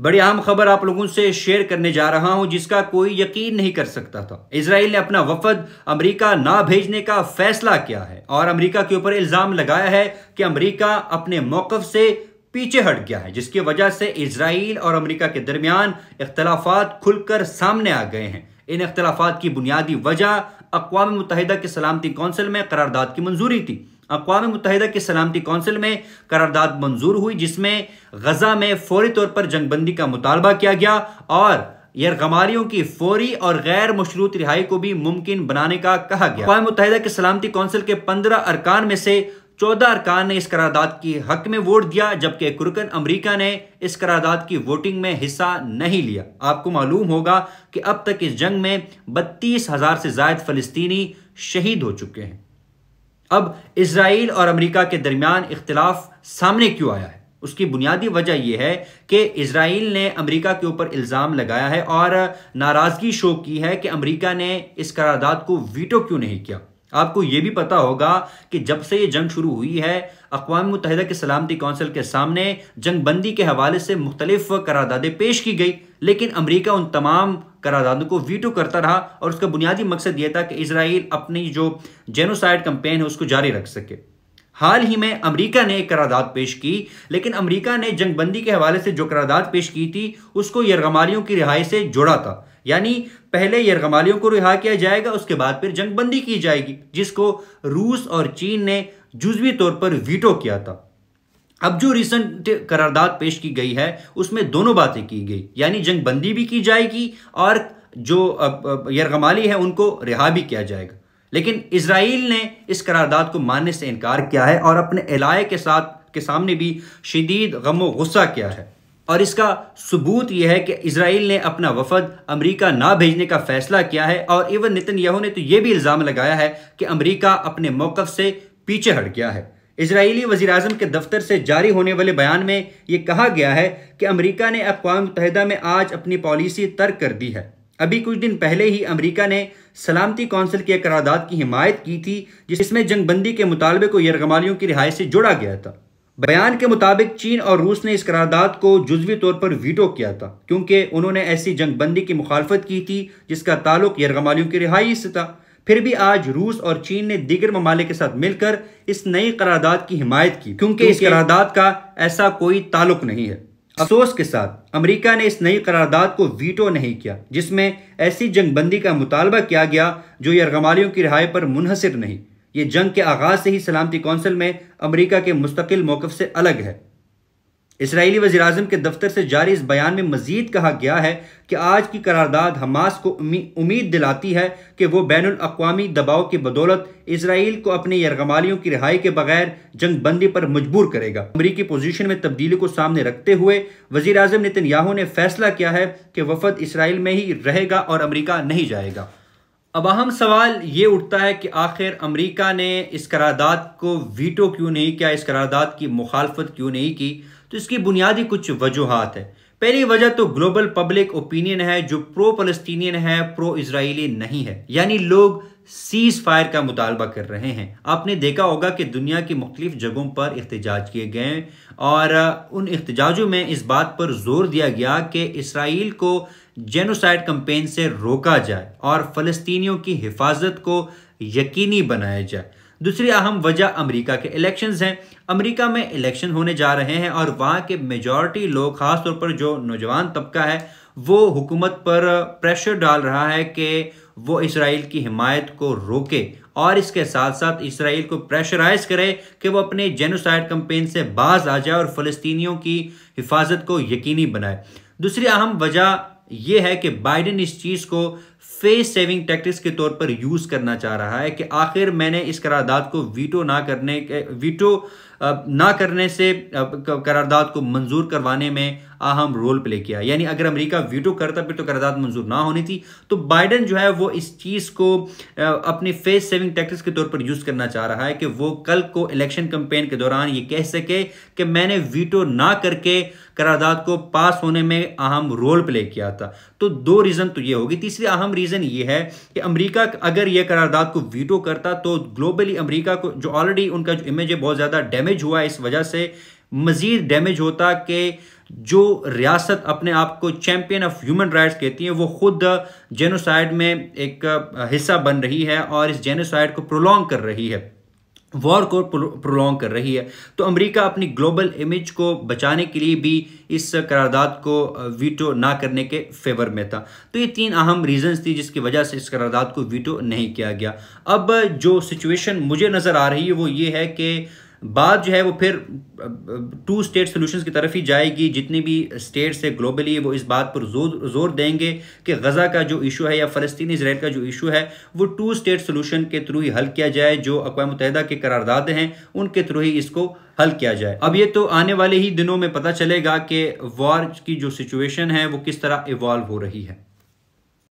बड़ी अहम खबर आप लोगों से शेयर करने जा रहा हूं जिसका कोई यकीन नहीं कर सकता था इसराइल ने अपना वफद अमेरिका ना भेजने का फैसला किया है और अमेरिका के ऊपर इल्जाम लगाया है कि अमेरिका अपने मौकफ से पीछे हट गया है जिसकी वजह से इसराइल और अमेरिका के दरमियान इख्तलाफात खुलकर सामने आ गए हैं इन इख्तलाफात की बुनियादी वजह अकवा मुतहदा के सलामती कौंसिल में करारदाद की मंजूरी थी अकवा मुतहदा की सलामती कौंसिल में करारदाद मंजूर हुई जिसमें गजा में फौरी तौर पर जंगबंदी का मुतालबा किया गया और यरगमारियों की फौरी और गैर मशरूत रिहाई को भी मुमकिन बनाने का कहा गया अकवा मुतहदा की सलामती कौंसिल के पंद्रह अरकान में से चौदह अरकान ने इस करारदाद के हक में वोट दिया जबकि कुरकन अमरीका ने इस करारदाद की वोटिंग में हिस्सा नहीं लिया आपको मालूम होगा कि अब तक इस जंग में बत्तीस हज़ार से जायद फलस्तीनी शहीद हो चुके हैं अब इसराइल और अमरीका के दरमियान इख्तलाफ सामने क्यों आया है उसकी बुनियादी वजह यह है कि इसराइल ने अमरीका के ऊपर इल्ज़ाम लगाया है और नाराज़गी शो की है कि अमरीका ने इस करारदाद को वीटो क्यों नहीं किया आपको यह भी पता होगा कि जब से ये जंग शुरू हुई है अकवा मुतहदा की सलामती कौंसिल के सामने जंग बंदी के हवाले से मुख्तलिफ करारदादे पेश की गई लेकिन अमरीका उन तमाम करारदादों को वीटो करता रहा और उसका बुनियादी मकसद यह था कि इसराइल अपनी जो जेनोसाइड कंपेन है उसको जारी रख सके हाल ही में अमेरिका ने एक करारदाद पेश की लेकिन अमेरिका ने जंगबंदी के हवाले से जो करारदाद पेश की थी उसको यरगमारियों की रिहाई से जोड़ा था यानी पहले यरगमालियों को रिहा किया जाएगा उसके बाद फिर जंग बंदी की जाएगी जिसको रूस और चीन ने जुजवी तौर पर वीटो किया था अब जो रिसेंट करारदाद पेश की गई है उसमें दोनों बातें की गई यानी जंग बंदी भी की जाएगी और जो यरगमाली है उनको रिहा भी किया जाएगा लेकिन इसराइल ने इस करारदाद को मानने से इनकार किया है और अपने एलाय के साथ के सामने भी शदीद गम गुस्सा किया है और इसका सबूत यह है कि इसराइल ने अपना वफद अमेरिका ना भेजने का फैसला किया है और इवन नितिन यहू ने तो ये भी इल्ज़ाम लगाया है कि अमेरिका अपने मौक़ से पीछे हट गया है इसराइली वजी अजम के दफ्तर से जारी होने वाले बयान में यह कहा गया है कि अमरीका ने अकवा मुतहदा में आज अपनी पॉलिसी तर्क कर दी है अभी कुछ दिन पहले ही अमरीका ने सलामती कौंसिल की करारदाद की हिमायत की थी जिसमें जंगबंदी के मुतालबे को यरगमालियों की रिहाई से जोड़ा गया था बयान के मुताबिक चीन और रूस ने इस करारदाद को जुजवी तौर पर वीटो किया था क्योंकि उन्होंने ऐसी जंगबंदी की मुखालफत की थी जिसका ताल्लुक यरगमालियों की रिहाई से था फिर भी आज रूस और चीन ने दीगर ममालिक के साथ मिलकर इस नई करारदाद की हिमायत की क्योंकि इस करारदाद का ऐसा कोई ताल्लुक नहीं है अफसोस के साथ अमेरिका ने इस नई करारदाद को वीटो नहीं किया जिसमें ऐसी जंगबंदी का मुतालबा किया गया जो यरगमालियों की रिहाई पर मुनहसर नहीं ये जंग के आगाज से ही सलामती कौंसिल में अमरीका के मुस्तकिल मौकफ़ से अलग है इसराइली वजी अजम के दफ्तर से जारी इस बयान में मजीद कहा गया है कि आज की करारदाद हमास को उम्मीद दिलाती है कि वह बैन अवी दबाव की बदौलत इसराइल को अपने यरगमालियों की रिहाई के बगैर जंग बंदी पर मजबूर करेगा अमरीकी पोजीशन में तब्दीली को सामने रखते हुए वजी अजम नितिन याहू ने फैसला किया है कि वफद इसराइल में ही रहेगा और अमरीका नहीं जाएगा अब अहम सवाल ये उठता है कि आखिर अमेरिका ने इस करारदाद को वीटो क्यों नहीं किया इस करारदाद की मुखालफत क्यों नहीं की तो इसकी बुनियादी कुछ वजूहत है पहली वजह तो ग्लोबल पब्लिक ओपिनियन है जो प्रो फलस्तीनियन है प्रो इसराइली नहीं है यानी लोग सीज फायर का मुतालबा कर रहे हैं आपने देखा होगा कि दुनिया की मुख्तलिफ जगहों पर एहतजाज किए गए और उन एहतजाजों में इस बात पर जोर दिया गया कि इसराइल को जेनोसाइड कंपेन से रोका जाए और फलस्तियों की हिफाजत को यकीनी बनाया जाए दूसरी अहम वजह अमेरिका के इलेक्शंस हैं अमेरिका में इलेक्शन होने जा रहे हैं और वहाँ के मेजॉरिटी लोग ख़ासतौर पर जो नौजवान तबका है वो हुकूमत पर प्रेशर डाल रहा है कि वो इसराइल की हिमायत को रोके और इसके साथ साथ इसराइल को प्रेशराइज करे कि वो अपने जेनोसाइड कंपेन से बाज आ जाए और फ़लस्तीनियों की हिफाजत को यकीनी बनाए दूसरी अहम वजह यह है कि बाइडेन इस चीज को फेस सेविंग टैक्टिक्स के तौर पर यूज करना चाह रहा है कि आखिर मैंने इस करारदाद को वीटो ना करने वीटो ना करने से करारदाद को मंजूर करवाने में अहम रोल प्ले किया यानी अगर अमेरिका वीटो करता फिर तो करारदाद मंजूर ना होनी थी तो बाइडन जो है वो इस चीज को अपने फेस सेविंग टैक्टिक्स के तौर पर यूज करना चाह रहा है कि वो कल को इलेक्शन कंपेन के दौरान ये कह सके कि मैंने वीटो ना करके करारदाद को पास होने में अहम रोल प्ले किया था तो दो रीज़न तो ये होगी तीसरी अहम रीज़न ये है कि अमेरिका अगर ये करारदाद को वीटो करता तो ग्लोबली अमेरिका को जो ऑलरेडी उनका जो इमेज है बहुत ज़्यादा डैमेज हुआ इस वजह से मज़ीद डैमेज होता कि जो रियासत अपने आप को चैम्पियन ऑफ ह्यूमन राइट्स कहती है वो खुद जेनोसाइड में एक हिस्सा बन रही है और इस जेनोसाइड को प्रोलॉन्ग कर रही है वॉर को प्रोलोंग कर रही है तो अमेरिका अपनी ग्लोबल इमेज को बचाने के लिए भी इस करारदाद को वीटो ना करने के फेवर में था तो ये तीन अहम रीजंस थी जिसकी वजह से इस करारदाद को वीटो नहीं किया गया अब जो सिचुएशन मुझे नज़र आ रही है वो ये है कि बात जो है वो फिर टू स्टेट सोल्यूशन की तरफ ही जाएगी जितनी भी स्टेट्स है ग्लोबली वो इस बात पर जोर जोर देंगे कि गज़ा का जो इशू है या फ़लस्तीन इसराइल का जो इशू है वो टू स्टेट सोल्यूशन के थ्रू ही हल किया जाए जो अकवा मुतहदा के करारदाद हैं उनके थ्रू ही इसको हल किया जाए अब ये तो आने वाले ही दिनों में पता चलेगा कि वॉर की जो सिचुएशन है वो किस तरह इवॉल्व हो रही है